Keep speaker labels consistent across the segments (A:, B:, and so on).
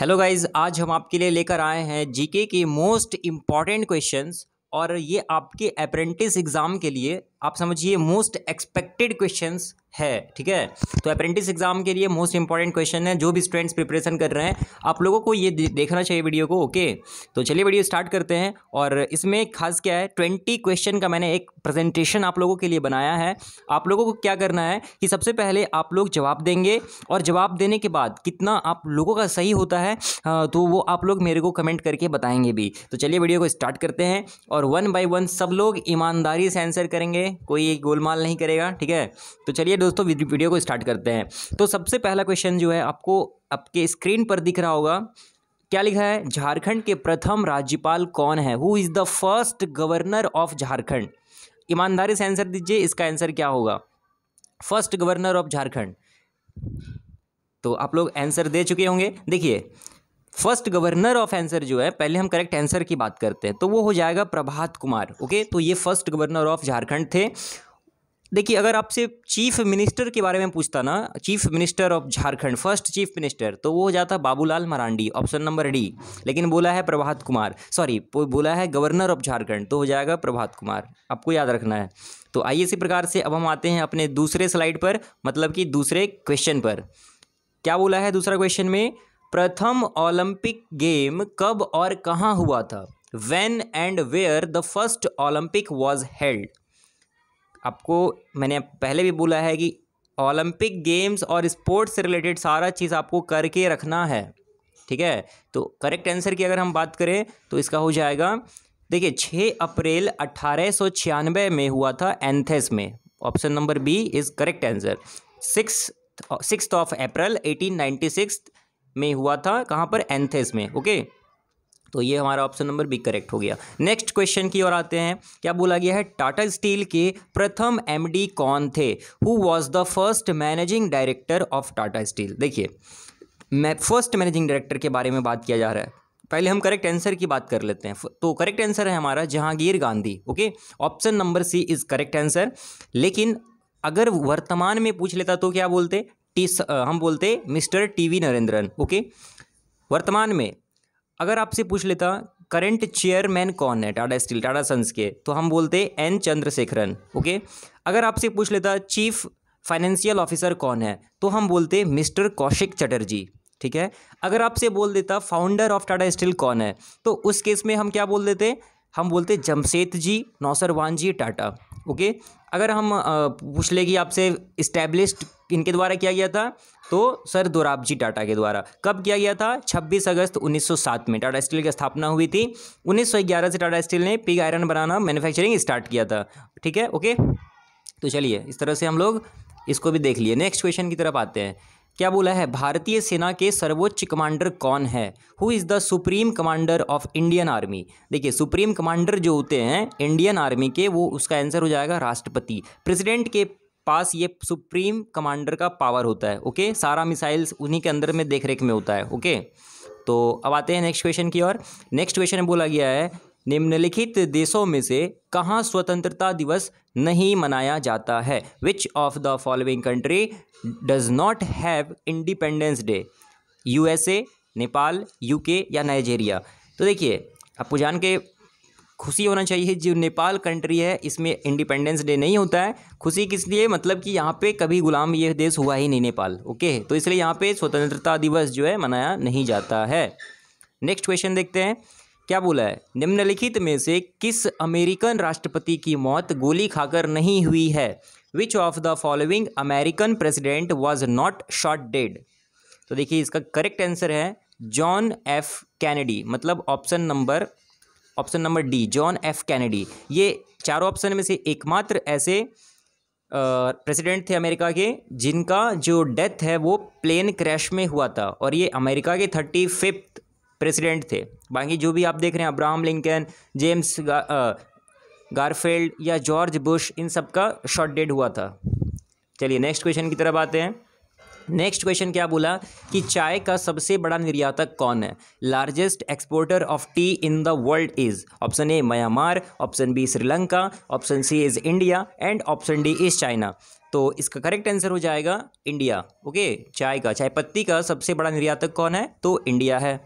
A: hello guys आज हम आपके लिए लेकर आए हैं जीके के मोस्ट इम्पॉर्टेंट क्वेश्चंस और ये आपके अप्रेंटिस एग्ज़ाम के लिए आप समझिए मोस्ट एक्सपेक्टेड क्वेश्चन है ठीक है तो अप्रेंटिस एग्जाम के लिए मोस्ट इंपॉर्टेंट क्वेश्चन है जो भी स्टूडेंट्स प्रिपरेशन कर रहे हैं आप लोगों को ये देखना चाहिए वीडियो को ओके तो चलिए वीडियो स्टार्ट करते हैं और इसमें खास क्या है ट्वेंटी क्वेश्चन का मैंने एक प्रेजेंटेशन आप लोगों के लिए बनाया है आप लोगों को क्या करना है कि सबसे पहले आप लोग जवाब देंगे और जवाब देने के बाद कितना आप लोगों का सही होता है तो वो आप लोग मेरे को कमेंट करके बताएंगे भी तो चलिए वीडियो को स्टार्ट करते हैं और वन बाई वन सब लोग ईमानदारी से आंसर करेंगे कोई गोलमाल नहीं करेगा ठीक है तो चलिए दोस्तों वीडियो को स्टार्ट करते हैं तो सबसे पहला क्वेश्चन जो है आपको आपके स्क्रीन पर दिख रहा होगा क्या लिखा है झारखंड के प्रथम राज्यपाल कौन है who is the first governor of Jharkhand ईमानदारी से आंसर दीजिए इसका आंसर क्या होगा फर्स्ट गवर्नर ऑफ झारखंड तो आप लोग आंसर दे चुके होंगे देखिए फर्स्ट गवर्नर ऑफ आंसर जो है पहले हम करेक्ट आंसर की बात करते हैं तो वो हो जाएगा प्रभात कुमार ओके तो ये फर्स्ट गवर्नर ऑफ झारखंड थे देखिए अगर आपसे चीफ मिनिस्टर के बारे में पूछता ना chief minister of Jharkhand first chief minister तो वो हो जाता Babulal Marandi option number D लेकिन बोला है प्रभात कुमार सॉरी बोला है गवर्नर ऑफ झारखंड तो हो जाएगा प्रभात कुमार आपको याद रखना है तो आइए इसी प्रकार से अब हम आते हैं अपने दूसरे स्लाइड पर मतलब कि दूसरे क्वेश्चन पर क्या बोला है दूसरा क्वेश्चन में प्रथम ओलंपिक गेम कब और कहाँ हुआ था when and where the first Olympic was held आपको मैंने पहले भी बोला है कि ओलंपिक गेम्स और स्पोर्ट्स से रिलेटेड सारा चीज़ आपको करके रखना है ठीक है तो करेक्ट आंसर की अगर हम बात करें तो इसका हो जाएगा देखिए 6 अप्रैल अट्ठारह में हुआ था एंथेस में option number B is correct answer six six of April eighteen ninety six में हुआ था कहाँ पर एंथेस में ओके तो ये हमारा ऑप्शन नंबर बी करेक्ट हो गया नेक्स्ट क्वेश्चन की ओर आते हैं क्या बोला गया है टाटा स्टील के प्रथम एमडी कौन थे who was the first managing director of Tata steel देखिए मैं फर्स्ट मैनेजिंग डायरेक्टर के बारे में बात किया जा रहा है पहले हम करेक्ट आंसर की बात कर लेते हैं तो करेक्ट आंसर है हमारा Jahangir Gandhi okay option number C is correct answer लेकिन अगर वर्तमान में पूछ लेता तो क्या बोलते टी हम बोलते मिस्टर टीवी नरेंद्रन ओके वर्तमान में अगर आपसे पूछ लेता करंट चेयरमैन कौन है टाटा स्टील टाटा सन्स के तो हम बोलते एन चंद्रशेखरन ओके अगर आपसे पूछ लेता चीफ फाइनेंशियल ऑफिसर कौन है तो हम बोलते मिस्टर कौशिक चटर्जी ठीक है अगर आपसे बोल देता फाउंडर ऑफ टाटा स्टील कौन है तो उस केस में हम क्या बोल देते हम बोलते जमशेद जी नौसरवान जी टाटा ओके अगर हम पूछ ले कि आपसे इस्टेब्लिश्ड इनके द्वारा किया गया था तो सर दोराबजी टाटा के द्वारा कब किया गया था 26 अगस्त 1907 में टाटा स्टील की स्थापना हुई थी 1911 से टाटा स्टील ने पिग आयरन बनाना मैन्युफैक्चरिंग स्टार्ट किया था ठीक है ओके तो चलिए इस तरह से हम लोग इसको भी देख लिए नेक्स्ट क्वेश्चन की तरफ आते हैं क्या बोला है भारतीय सेना के सर्वोच्च कमांडर कौन है who is the supreme commander of Indian army देखिए सुप्रीम कमांडर जो होते हैं इंडियन आर्मी के वो उसका आंसर हो जाएगा राष्ट्रपति प्रेसिडेंट के पास ये सुप्रीम कमांडर का पावर होता है ओके सारा मिसाइल्स उन्हीं के अंदर में देख रेख में होता है ओके तो अब आते हैं नेक्स्ट क्वेश्चन की ओर नेक्स्ट क्वेश्चन बोला गया है निम्नलिखित देशों में से कहाँ स्वतंत्रता दिवस नहीं मनाया जाता है which of the following country does not have independence day USA Nepal UK या नाइजेरिया तो देखिए आपको जान के खुशी होना चाहिए जो नेपाल कंट्री है इसमें इंडिपेंडेंस डे नहीं होता है खुशी किस लिए मतलब कि यहाँ पे कभी गुलाम ये देश हुआ ही नहीं नेपाल ओके तो इसलिए यहाँ पे स्वतंत्रता दिवस जो है मनाया नहीं जाता है नेक्स्ट क्वेश्चन देखते हैं क्या बोला है निम्नलिखित में से किस अमेरिकन राष्ट्रपति की मौत गोली खाकर नहीं हुई है which of the following American president was not shot dead तो देखिए इसका करेक्ट आंसर है जॉन एफ कैनेडी मतलब option number option number D John F Kennedy ये चारों ऑप्शन में से एकमात्र ऐसे प्रेसिडेंट थे अमेरिका के जिनका जो डेथ है वो प्लेन क्रैश में हुआ था और ये अमेरिका के थर्टी फिफ्थ प्रेसिडेंट थे बाकी जो भी आप देख रहे हैं अब्राहम लिंकन जेम्स गारफेल्ड या जॉर्ज बुश इन सब का शॉर्ट डेट हुआ था चलिए नेक्स्ट क्वेश्चन की तरफ आते हैं नेक्स्ट क्वेश्चन क्या बोला कि चाय का सबसे बड़ा निर्यातक कौन है largest exporter of T in the world is option A Myanmar option B Sri Lanka option C is India and option D is China तो इसका करेक्ट आंसर हो जाएगा इंडिया ओके चाय का चाय पत्ती का सबसे बड़ा निर्यातक कौन है तो इंडिया है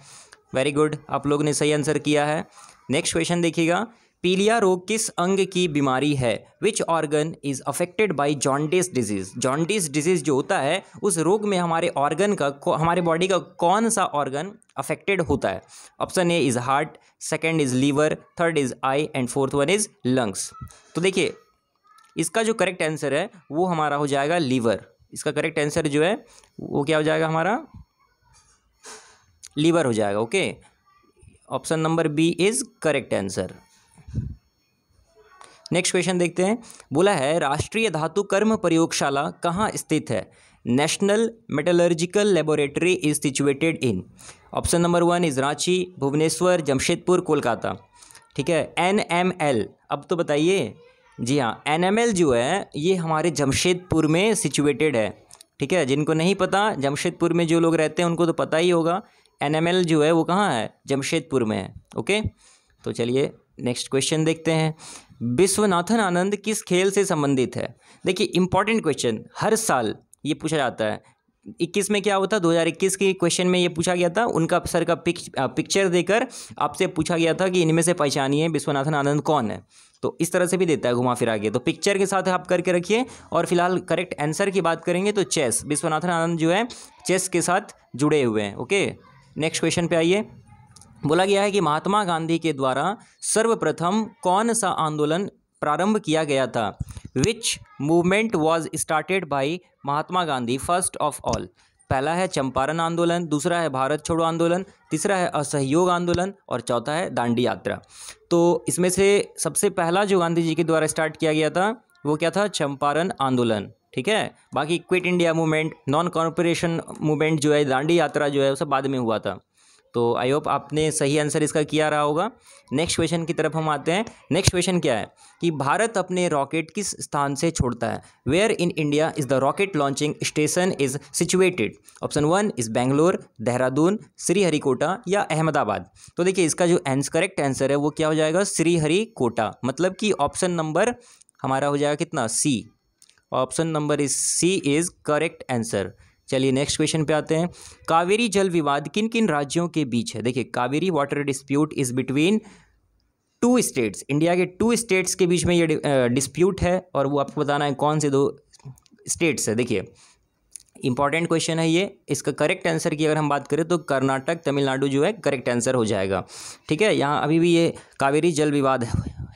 A: वेरी गुड आप लोग ने सही आंसर किया है नेक्स्ट क्वेश्चन देखिएगा पीलिया रोग किस अंग की बीमारी है which organ is affected by jaundice disease jaundice disease जो होता है उस रोग में हमारे ऑर्गन का हमारे बॉडी का कौन सा ऑर्गन अफेक्टेड होता है option A is heart second is liver third is eye and fourth one is lungs तो देखिए इसका जो करेक्ट आंसर है वो हमारा हो जाएगा लीवर इसका करेक्ट आंसर जो है वो क्या हो जाएगा हमारा लीवर हो जाएगा okay option number B is correct answer next question देखते हैं बोला है राष्ट्रीय धातु कर्म प्रयोगशाला कहाँ स्थित है national metallurgical laboratory is situated in option number one is Ranchi Bhubaneswar Jamshedpur Kolkata ठीक है एन एम एल अब तो बताइए जी हाँ एन एम एल जो है ये हमारे जमशेदपुर में सिचुएटेड है ठीक है जिनको नहीं पता जमशेदपुर में जो लोग रहते हैं उनको तो पता ही होगा एनएमएल जो है वो कहाँ है जमशेदपुर में है ओके तो चलिए नेक्स्ट क्वेश्चन देखते हैं विश्वनाथन आनंद किस खेल से संबंधित है देखिए इंपॉर्टेंट क्वेश्चन हर साल ये पूछा जाता है इक्कीस में क्या होता 2021 के क्वेश्चन में ये पूछा गया था उनका सर का पिक, पिक्चर देकर आपसे पूछा गया था कि इनमें से पहचानी है विश्वनाथन आनंद कौन है तो इस तरह से भी देता है घुमा फिरा के तो पिक्चर के साथ आप करके रखिए और फिलहाल करेक्ट आंसर की बात करेंगे तो चेस विश्वनाथन आनंद जो है चेस के साथ जुड़े हुए हैं ओके नेक्स्ट क्वेश्चन पे आइए बोला गया है कि महात्मा गांधी के द्वारा सर्वप्रथम कौन सा आंदोलन प्रारंभ किया गया था which movement was started by Mahatma Gandhi first of all पहला है चंपारण आंदोलन दूसरा है भारत छोड़ो आंदोलन तीसरा है असहयोग आंदोलन और चौथा है दांडी यात्रा तो इसमें से सबसे पहला जो गांधी जी के द्वारा स्टार्ट किया गया था वो क्या था चंपारण आंदोलन ठीक है बाकी quit India movement non corporation movement जो है दांडी यात्रा जो है वो सब बाद में हुआ था तो आई होप आपने सही आंसर इसका किया रहा होगा नेक्स्ट क्वेश्चन की तरफ हम आते हैं नेक्स्ट क्वेश्चन क्या है कि भारत अपने रॉकेट किस स्थान से छोड़ता है where in India is the rocket launching station is situated option one is Bangalore Dehradun Sriharikota या अहमदाबाद तो देखिए इसका जो एंस करेक्ट आंसर है वो क्या हो जाएगा श्रीहरिकोटा मतलब कि ऑप्शन नंबर हमारा हो जाएगा कितना C option number is C is correct answer चलिए नेक्स्ट क्वेश्चन पे आते हैं कावेरी जल विवाद किन किन राज्यों के बीच है देखिए Kaveri water dispute is between two states India के टू स्टेट्स के बीच में ये डिस्प्यूट है और वो आपको बताना है कौन से दो स्टेट्स है देखिए इंपॉर्टेंट क्वेश्चन है ये इसका करेक्ट आंसर की अगर हम बात करें तो कर्नाटक तमिलनाडु जो है करेक्ट आंसर हो जाएगा ठीक है यहाँ अभी भी ये कावेरी जल विवाद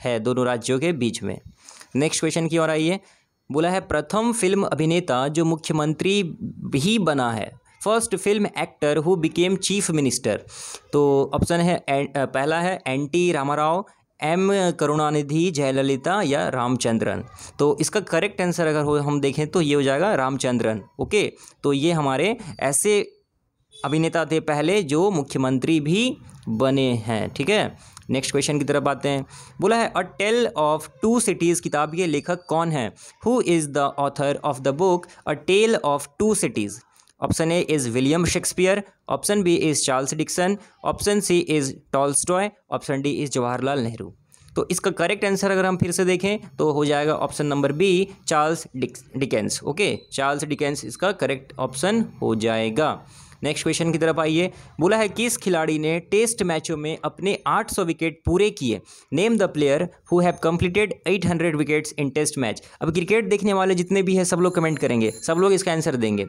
A: है दोनों राज्यों के बीच में नेक्स्ट क्वेश्चन की ओर आइए बोला है प्रथम फिल्म अभिनेता जो मुख्यमंत्री भी बना है first film actor who became chief minister तो ऑप्शन है पहला है N T Rama Rao M Karunanidhi Jayalalithaa या रामचंद्रन तो इसका करेक्ट आंसर अगर हो हम देखें तो ये हो जाएगा रामचंद्रन ओके तो ये हमारे ऐसे अभिनेता थे पहले जो मुख्यमंत्री भी बने हैं ठीक है नेक्स्ट क्वेश्चन की तरफ आते हैं बोला है a tale of two cities किताब के लेखक कौन है who is the author of the book a tale of two cities option A is William Shakespeare option B is Charles Dixon option C is Tolstoy option D is Jawaharlal Nehru तो इसका correct answer अगर हम फिर से देखें तो हो जाएगा option number B Charles Dickens okay Charles Dickens इसका करेक्ट ऑप्शन हो जाएगा नेक्स्ट क्वेश्चन की तरफ आइए बोला है किस खिलाड़ी ने टेस्ट मैचों में अपने 800 विकेट पूरे किए name the player who have completed 800 wickets in test match अब क्रिकेट देखने वाले जितने भी हैं सब लोग कमेंट करेंगे सब लोग इसका आंसर देंगे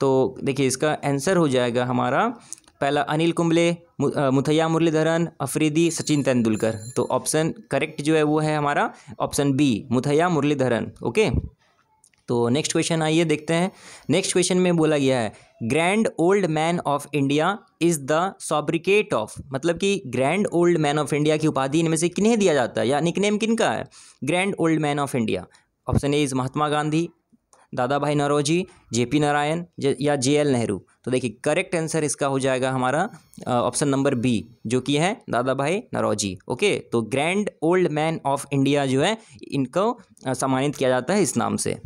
A: तो देखिए इसका आंसर हो जाएगा हमारा पहला अनिल कुंबले मुथैया मुरलीधरन अफरीदी सचिन तेंदुलकर तो ऑप्शन करेक्ट जो है वो है हमारा option B Muttiah Muralitharan okay तो नेक्स्ट क्वेश्चन आइए देखते हैं नेक्स्ट क्वेश्चन में बोला गया है grand old man of India is the sobriquet of मतलब कि grand old man of India की उपाधि इनमें से किन्हें दिया जाता है या निकनेम किन का है grand old man of India option A is Mahatma Gandhi Dadabhai Naoroji J P Narayan या जे एल नेहरू तो देखिए करेक्ट आंसर इसका हो जाएगा हमारा ऑप्शन नंबर बी जो कि है दादा भाई नरोजी ओके तो grand old man of India जो है इनको सम्मानित किया जाता है इस नाम से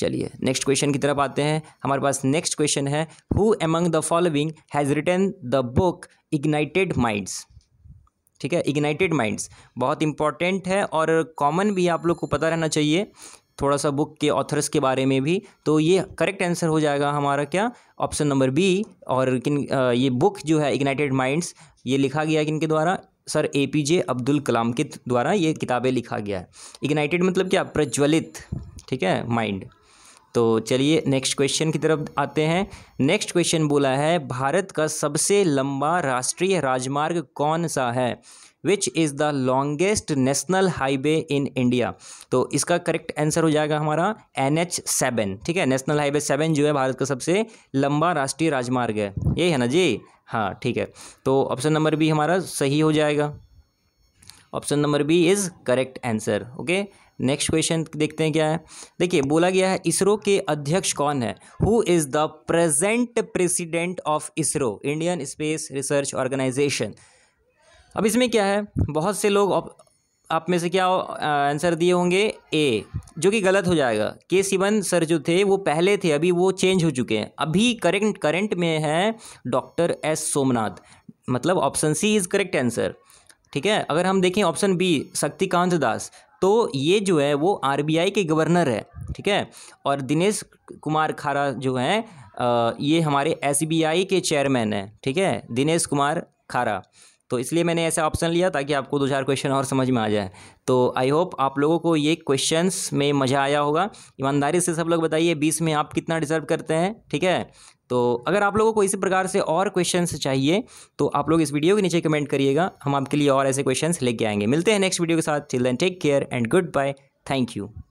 A: चलिए नेक्स्ट क्वेश्चन की तरफ आते हैं हमारे पास नेक्स्ट क्वेश्चन है who among the following has written the book ignited minds ठीक है इग्नाइटेड माइंड्स बहुत इंपॉर्टेंट है और कॉमन भी आप लोग को पता रहना चाहिए थोड़ा सा बुक के ऑथर्स के बारे में भी तो ये करेक्ट आंसर हो जाएगा हमारा क्या ऑप्शन नंबर बी और किन ये बुक जो है इग्नाइटेड माइंड्स ये लिखा गया किन के द्वारा sir A P J Abdul Kalam के द्वारा ये किताबें लिखा गया है इग्नाइटेड मतलब क्या प्रज्वलित ठीक है माइंड तो चलिए नेक्स्ट क्वेश्चन की तरफ आते हैं नेक्स्ट क्वेश्चन बोला है भारत का सबसे लंबा राष्ट्रीय राजमार्ग कौन सा है which is the longest national highway in India तो इसका करेक्ट आंसर हो जाएगा हमारा एन एच सेवन ठीक है नेशनल हाईवे सेवन जो है भारत का सबसे लंबा राष्ट्रीय राजमार्ग है यही है ना जी हाँ ठीक है तो ऑप्शन नंबर बी हमारा सही हो जाएगा option number B is correct answer okay next question देखते हैं क्या है देखिए बोला गया है इसरो के अध्यक्ष कौन है who is the present president of ISRO Indian space research organisation अब इसमें क्या है बहुत से लोग आप, आप में से क्या आंसर दिए होंगे ए जो कि गलत हो जाएगा के सिवन सर जो थे वो पहले थे अभी वो चेंज हो चुके हैं अभी करेंट करेंट में है डॉक्टर एस सोमनाथ मतलब option C is correct answer ठीक है अगर हम देखें ऑप्शन बी शक्तिकांत दास तो ये जो है वो आरबीआई के गवर्नर है ठीक है और दिनेश कुमार खारा जो हैं ये हमारे एसबीआई के चेयरमैन हैं ठीक है दिनेश कुमार खारा तो इसलिए मैंने ऐसा ऑप्शन लिया ताकि आपको दो चार क्वेश्चन और समझ में आ जाए तो आई होप आप लोगों को ये क्वेश्चंस में मज़ा आया होगा ईमानदारी से सब लोग बताइए बीस में आप कितना डिजर्व करते हैं ठीक है तो अगर आप लोगों को इसी प्रकार से और क्वेश्चन चाहिए तो आप लोग इस वीडियो के नीचे कमेंट करिएगा हम आपके लिए और ऐसे क्वेश्चन लेके आएंगे मिलते हैं नेक्स्ट वीडियो के साथ children take care and goodbye thank you